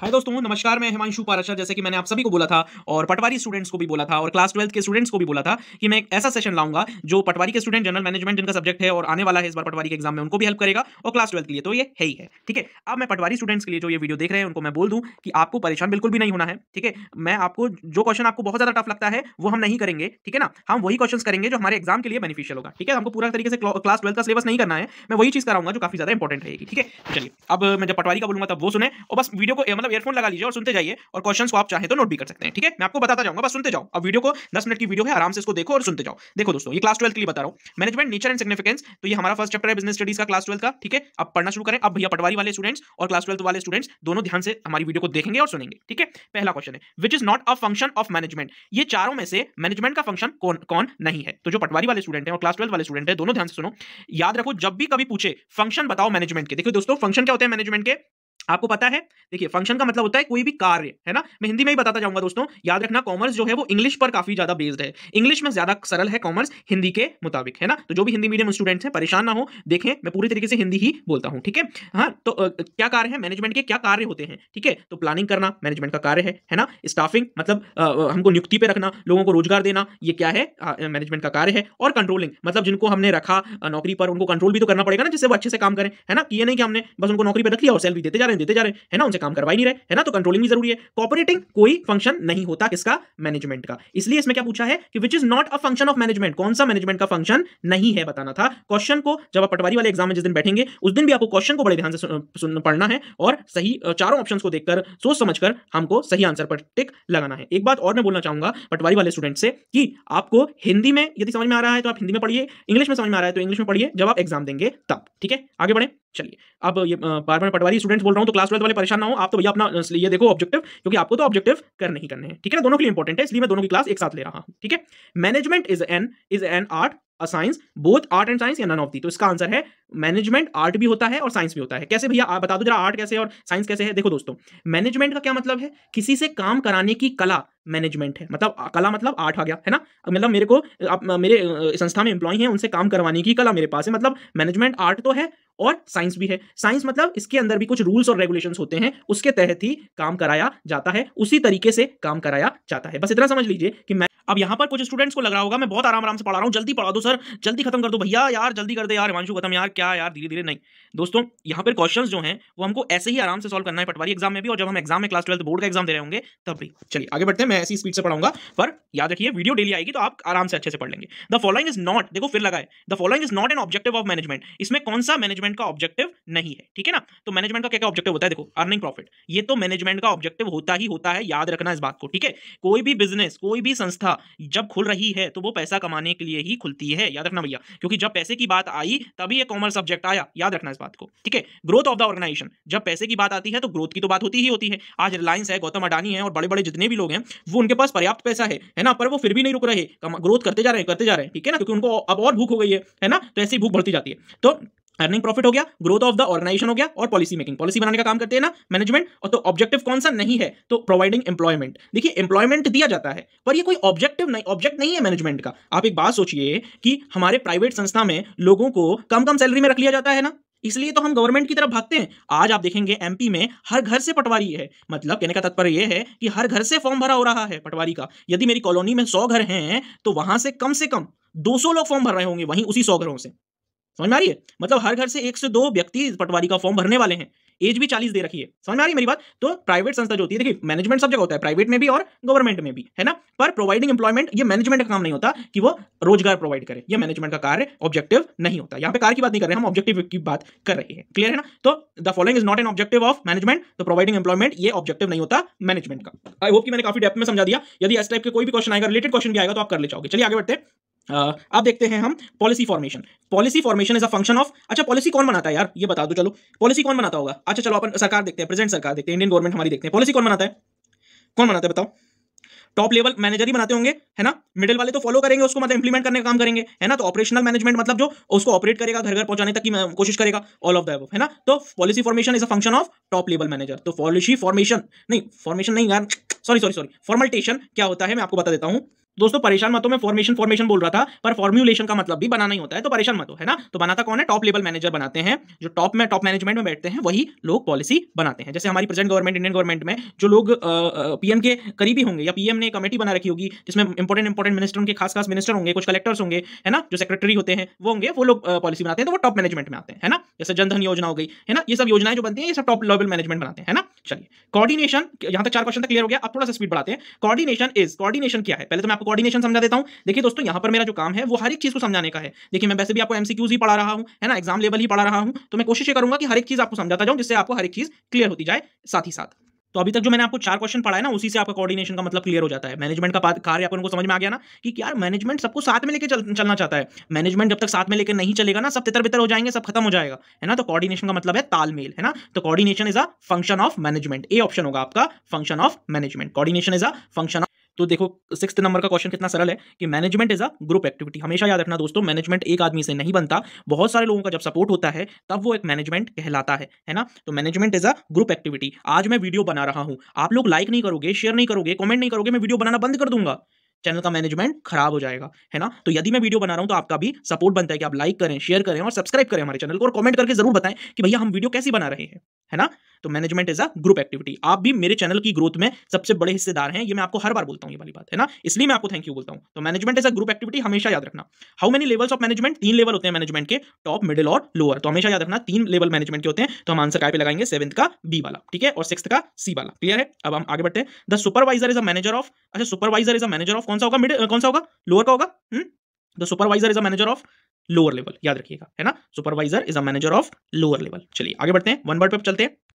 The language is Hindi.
हाय दोस्तों नमस्कार मैं हिमांशु पाराशा जैसे कि मैंने आप सभी को बोला था और पटवारी स्टूडेंट्स को भी बोला था और क्लास ट्वेल्थ के स्टूडेंट्स को भी बोला था कि मैं एक ऐसा सेशन लाऊंगा जो पटवारी के स्टूडेंट जनरल मैनेजमेंट जिनका सब्जेक्ट है और आने वाला है इस बार पटवारी के एग्जाम में उनको भी हेल्प करेगा और क्लास ट्वेल्थ के लिए तो ये है ही है ठीक है अब मैं पटवारी स्टूडेंट्स के लिए जो ये वीडियो देख रहे हैं उनको मैं बोल दूँ कि आपको परेशान बिल्कुल भी नहीं होना है ठीक है मैं आपको जो क्वेश्चन आपको बहुत ज्यादा टफ लगता है वो हम नहीं करेंगे ठीक है ना हम वही क्वेश्चन करेंगे जो हमारे एग्जाम के लिए बेनिफिशियल होगा ठीक है हमको पूरा तरीके से क्लास ट्वेल्थ का सिलेबस नहीं करना है मैं वही चीज कराऊंगा जो काफी ज्यादा इंपॉर्टेंट रहेगी ठीक है चलिए अब मैं जब पटवारी का बोलूंगा तब वो सुने और बस वीडियो को मतलब मतलब एयरफोन लगा लीजिए और सुनते जाइए और क्वेश्चन को आप चाहे तो नोट भी कर सकते हैं ठीक है मैं आपको बताता जाऊंगा बस सुनते जाओ अब वीडियो को दस मिनट की वीडियो है आराम से इसको देखो और सुनते जाओ देखो दोस्तों ये क्लास ट्वेल्थ के लिए बता रहा हूँ मैनेजमेंट नेचर एंड सिग्निफिकेंस तो ये हमारा फर्स्ट चैप्टर है बिजनेस स्टडीज का क्लास ट्वेल्थ का ठीक है अब पढ़ना शुरू करें अब भैया पटवारी वाले स्टूडेंट्स और क्लास ट्वेल्थ वाले स्टूडेंट्स दोनों ध्यान से हमारी वीडियो को देखेंगे और सुनेंगे ठीक है पहला क्वेश्चन है which is not a function of management ये चारों में से मैनेजमेंट का फंक्शन कौन कौन नहीं है तो जो पटवारी वाले स्टूडेंट है और क्लास ट्वेल्थ वाले स्टूडेंट है दोनों ध्यान से सुनो याद रखो जब भी कभी पूछे फंक्शन बताओ मैनेजमेंट के देखो दोस्तों फंक्शन क्या होते हैं मैनेजमेंट के आपको पता है देखिए फंक्शन का मतलब होता है कोई भी कार्य है ना मैं हिंदी में ही बताता जाऊंगा दोस्तों याद रखना कॉमर्स जो है वो इंग्लिश पर काफी ज्यादा बेस्ड है इंग्लिश में ज्यादा सरल है कॉमर्स हिंदी के मुताबिक है ना तो जो भी हिंदी मीडियम स्टूडेंट्स हैं परेशान ना हो देखें मैं पूरी तरीके से हिंदी ही बोलता हूँ ठीक है हाँ तो आ, क्या कार्य है मैनेजमेंट के क्या कार्य होते हैं ठीक है तो प्लानिंग करना मैनेजमेंट का कार्य है है ना स्टाफिंग मतलब हमको नियुक्ति पे रखना लोगों को रोजगार देना ये क्या है मैनेजमेंट का कार्य है और कंट्रोलिंग मतलब जिनको हमने रखा नौकरी पर उनको कंट्रोल भी तो करना पड़ेगा ना जिससे वो अच्छे से काम करें है ना कि ये नहीं कि हमने बस उनको नौकरी पर रख लिया और सैलरी देते जा रहे हैं देते जा रहे हैं है ना उनसे काम करवा ही नहीं रहे है ना तो कंट्रोलिंग भी जरूरी है कॉपरेटिंग कोई फंक्शन नहीं होता किसका मैनेजमेंट का इसलिए इसमें क्या पूछा है कि which is not a function of management कौन सा मैनेजमेंट का फंक्शन नहीं है बताना था क्वेश्चन को जब आप पटवारी वाले एग्जाम में जिस दिन बैठेंगे उस दिन भी आपको क्वेश्चन को बड़े ध्यान से पढ़ना है और सही चारों ऑप्शन को देखकर सोच समझकर हमको सही आंसर पर टिक लगाना है एक बात और मैं बोलना चाहूंगा पटवारी वाले स्टूडेंट से कि आपको हिंदी में यदि समझ में आ रहा है तो आप हिंदी में पढ़िए इंग्लिश में समझ में आ रहा है तो इंग्लिश में पढ़िए जब आप एग्जाम देंगे तब ठीक है आगे बढ़े चलिए अब ये बार बार पटवारी स्टूडेंट्स बोल रहा रहा हूँ तो क्लास ट्वेल्थ वाले परेशान ना हो आप तो भैया अपना ये देखो ऑब्जेक्टिव क्योंकि आपको तो ऑब्जेक्टिव कर नहीं करने हैं ठीक है दोनों के लिए इंपॉर्टेंट है इसलिए मैं दोनों की क्लास एक साथ ले रहा हूँ ठीक है management is an is an art a science both art and science या नन ऑफ दी तो इसका आंसर है मैनेजमेंट आर्ट भी होता है और साइंस भी होता है कैसे भैया बता दो जरा आर्ट कैसे और साइंस कैसे है देखो दोस्तों मैनेजमेंट का क्या मतलब है किसी से काम कराने की कला मैनेजमेंट है मतलब कला मतलब आर्ट आ गया है ना मतलब मेरे को आप मेरे संस्था में एम्प्लॉय हैं उनसे काम करवाने की कला मेरे पास है मतलब मैनेजमेंट आर्ट तो है और साइंस भी है साइंस मतलब इसके अंदर भी कुछ रूल्स और रेगुलेशंस होते हैं उसके तहत ही काम कराया जाता है उसी तरीके से काम कराया जाता है बस इतना समझ लीजिए कि मैं अब यहाँ पर कुछ स्टूडेंट्स को लग रहा होगा मैं बहुत आराम आराम से पढ़ा रहा हूँ जल्दी पढ़ा दो सर जल्दी खत्म कर दो भैया यार जल्दी कर दे यार हिमांशु खत्म यार क्या यार धीरे धीरे नहीं दोस्तों यहाँ पर क्वेश्चन जो है वो हमको ऐसे ही आराम से सॉल्व करना है पटवारी एग्जाम में भी और जब हम एग्जाम में क्लास ट्वेल्थ बोर्ड का एग्जाम दे रहे होंगे तब भी चलिए आगे बढ़ते हैं मैं ऐसी स्पीड से पढ़ाऊंगा पर याद रखिए वीडियो डेली आएगी तो आप आराम से अच्छे से पढ़ लेंगे द फॉलोइंग इज नॉट देखो फिर लगाए the following is not an objective of management इसमें कौन सा मैनेजमेंट मैनेजमेंट का ऑब्जेक्टिव नहीं है ठीक है ना तो मैनेजमेंट का क्या क्या ऑब्जेक्टिव होता है देखो अर्निंग प्रॉफिट ये तो मैनेजमेंट का ऑब्जेक्टिव होता ही होता है याद रखना इस बात को ठीक है कोई भी बिजनेस कोई भी संस्था जब खुल रही है तो वो पैसा कमाने के लिए ही खुलती है याद रखना भैया क्योंकि जब पैसे की बात आई तभी ये कॉमर्स सब्जेक्ट आया याद रखना इस बात को ठीक है ग्रोथ ऑफ द ऑर्गेनाइजेशन जब पैसे की बात आती है तो ग्रोथ की तो बात होती ही होती है आज रिलायंस है गौतम अडानी है और बड़े बड़े जितने भी लोग हैं वो उनके पास पर्याप्त पैसा है है ना पर वो फिर भी नहीं रुक रहे ग्रोथ करते जा रहे हैं करते जा रहे हैं ठीक है ना क्योंकि उनको अब और भूख हो गई है है ना तो ऐसी भूख बढ़ती जाती है तो अर्निंग प्रॉफिट हो गया ग्रोथ ऑफ द ऑर्गेनाइजेशन हो गया और पॉलिसी मेकिंग पॉलिसी बनाने का काम करते हैं ना मैनेजमेंट और तो ऑब्जेक्टिव कौन सा नहीं है तो प्रोवाइडिंग एम्प्लॉयमेंट देखिए एम्प्लॉयमेंट दिया जाता है पर ये कोई ऑब्जेक्टिव नहीं ऑब्जेक्ट नहीं है मैनेजमेंट का आप एक बात सोचिए कि हमारे प्राइवेट संस्था में लोगों को कम कम सैलरी में रख लिया जाता है ना इसलिए तो हम गवर्नमेंट की तरफ भागते हैं आज आप देखेंगे एमपी में हर घर से पटवारी है मतलब कहने का तात्पर्य यह है कि हर घर से फॉर्म भरा हो रहा है पटवारी का यदि मेरी कॉलोनी में सौ घर हैं तो वहां से कम से कम 200 लोग फॉर्म भर रहे होंगे वहीं उसी सौ घरों से समझ में आ रही है मतलब हर घर से एक से दो व्यक्ति पटवारी का फॉर्म भरने वाले हैं एज भी चालीस दे रखी है समझ में आ रही है मेरी बात तो प्राइवेट संस्था जो होती है देखिए मैनेजमेंट सब जगह होता है प्राइवेट में भी और गवर्नमेंट में भी है ना पर प्रोवाइडिंग एम्प्लॉयमेंट ये मैनेजमेंट का काम नहीं होता कि वो रोजगार प्रोवाइड करे ये मैनेजमेंट का कार्य ऑब्जेक्टिव नहीं होता यहाँ पे कार्य की बात नहीं कर रहे हम ऑब्जेक्टिव की बात कर रहे हैं क्लियर है ना तो the following is not an objective of management तो प्रोवाइडिंग एम्प्लॉयमेंट ये ऑब्जेक्टिव नहीं होता मैनेजमेंट का आई होप कि मैंने काफी डेप्थ में समझा दिया यदि इस टाइप के कोई भी क्वेश्चन आएगा रिलेटेड क्वेश्चन भी आएगा तो आप कर ले जाओगे चलिए आगे बढ़ते हैं अब देखते हैं हम policy formation policy formation is a function of अच्छा पॉलिसी कौन बनाता है यार ये बता दो चलो पॉलिसी कौन बनाता होगा अच्छा चलो अपन सरकार देखते हैं प्रेजेंट सरकार देखते हैं इंडियन गवर्नमेंट हमारी देखते हैं पॉलिसी कौन बनाता है कौन बनाता है बताओ टॉप लेवल मैनेजर ही बनाते होंगे है ना मिडिल वाले तो फॉलो करेंगे उसको मतलब इंप्लीमेंट करने का काम करेंगे है ना तो ऑपरेशनल मैनेजमेंट मतलब जो उसको ऑपरेट करेगा घर घर पहुंचाने तक की कोशिश करेगा ऑल ऑफ द है ना तो policy formation is a function of top level manager तो पॉलिसी फॉर्मेशन नहीं फॉर्मेशन नहीं यार सॉरी सॉरी सॉरी फॉर्मल्टेशन क्या होता है मैं आपको बता देता हूँ दोस्तों परेशान मतों में फॉर्मेशन फॉर्मेशन बोल रहा था पर फॉर्मुलेशन का मतलब भी बनाना ही होता है तो परेशान मतो है ना तो बनाता कौन है टॉप लेवल मैनेजर बनाते हैं जो टॉप में टॉप मैनेजमेंट में बैठते हैं वही लोग पॉलिसी बनाते हैं जैसे हमारी प्रेजेंट गवर्नमेंट इंडियन गवर्नमेंट में जो लोग पीएम के करीबी होंगे या पीएम ने कमेटी बना रखी होगी जिसमें इंपॉर्टेंट इंपॉर्टेंट मिनिस्टर उनके खास खास मिनिस्टर होंगे कुछ कलेक्टर्स होंगे है ना जो सेक्रेटरी होते हैं वो होंगे वो लोग पॉलिसी बनाते हैं तो वो टॉप मैनेजमेंट में आते हैं है ना जैसे जनधन योजना हो गई है ना ये सब योजनाएं जो बनती है ये सब टॉप लेवल मैनेजमेंट बनाते हैं ना चलिए कोऑर्डिनेशन यहां तक चार क्वेश्चन तक क्लियर हो गया अब थोड़ा सा स्पीड बढ़ाते हैं कोऑर्डिनेशन इज कोऑर्डिनेशन क्या है पहले तो मैं आपको कोऑर्डिनेशन समझा देता हूं देखिए दोस्तों यहां पर मेरा जो काम है वो हर एक चीज को समझाने का है देखिए मैं वैसे भी आपको एमसीक्यूज ही पढ़ा रहा हूं है ना एग्जाम लेवल ही पढ़ा रहा हूं तो मैं कोशिश करूंगा कि हर एक चीज आपको समझाता जाऊं जिससे आपको हर एक चीज क्लियर होती जाए साथ ही साथ तो अभी तक जो मैंने आपको चार क्वेश्चन है ना उसी से आपका कोऑर्डिनेशन का मतलब क्लियर हो जाता है मैनेजमेंट का कार्य आपको समझ में आ गया ना कि यार मैनेजमेंट सबको साथ में लेकर चल, चलना चाहता है मैनेजमेंट जब तक साथ में लेकर नहीं चलेगा ना सब तितर बितर हो जाएंगे सब खत्म हो जाएगा है ना तो कॉर्डिनेशन का मतलब है तालमेल है ना तो coordination is a function of management A option होगा आपका function of management coordination is a function तो देखो सिक्स नंबर का क्वेश्चन कितना सरल है कि management is a group activity हमेशा याद रखना दोस्तों मैनेजमेंट एक आदमी से नहीं बनता बहुत सारे लोगों का जब सपोर्ट होता है तब वो एक मैनेजमेंट कहलाता है है ना तो management is a group activity आज मैं वीडियो बना रहा हूं आप लोग लाइक नहीं करोगे शेयर नहीं करोगे कॉमेंट नहीं करोगे मैं वीडियो बनाना बंद कर दूंगा चैनल का मैनेजमेंट खराब हो जाएगा है ना तो यदि मैं वीडियो बना रहा हूं तो आपका भी सपोर्ट बनता है कि आप लाइक करें शेयर करें और सब्सक्राइब करें हमारे चैनल को और कमेंट करके जरूर बताएं कि भैया हम वीडियो कैसी बना रहे हैं है ना तो management is a group activity आप भी मेरे चैनल की ग्रोथ में सबसे बड़े हिस्सेदार हैं ये मैं आपको हर बार बोलता हूँ ये वाली बात है ना इसलिए मैं आपको थैंक यू बोलता हूँ तो management is a group activity हमेशा याद रखना how many levels of management तीन लेवल होते हैं मैनेजमेंट के टॉप मिडिल और लोअर तो हमेशा याद रखना तीन लेवल मैनेजमेंट के होते हैं तो हम आंसर काय पे लगाएंगे सेवंथ का बी वाला ठीक है और सिक्स का सी वाला क्लियर है अब हम आगे बढ़ते हैं the supervisor is a manager of अच्छा supervisor is a manager of कौन सा होगा मिड कौन सा होगा लोअर का होगा the supervisor is a manager of lower level याद रखिएगा है ना supervisor is a manager of lower level चलिए आगे बढ़ते हैं वन वर्ड पे चलते हैं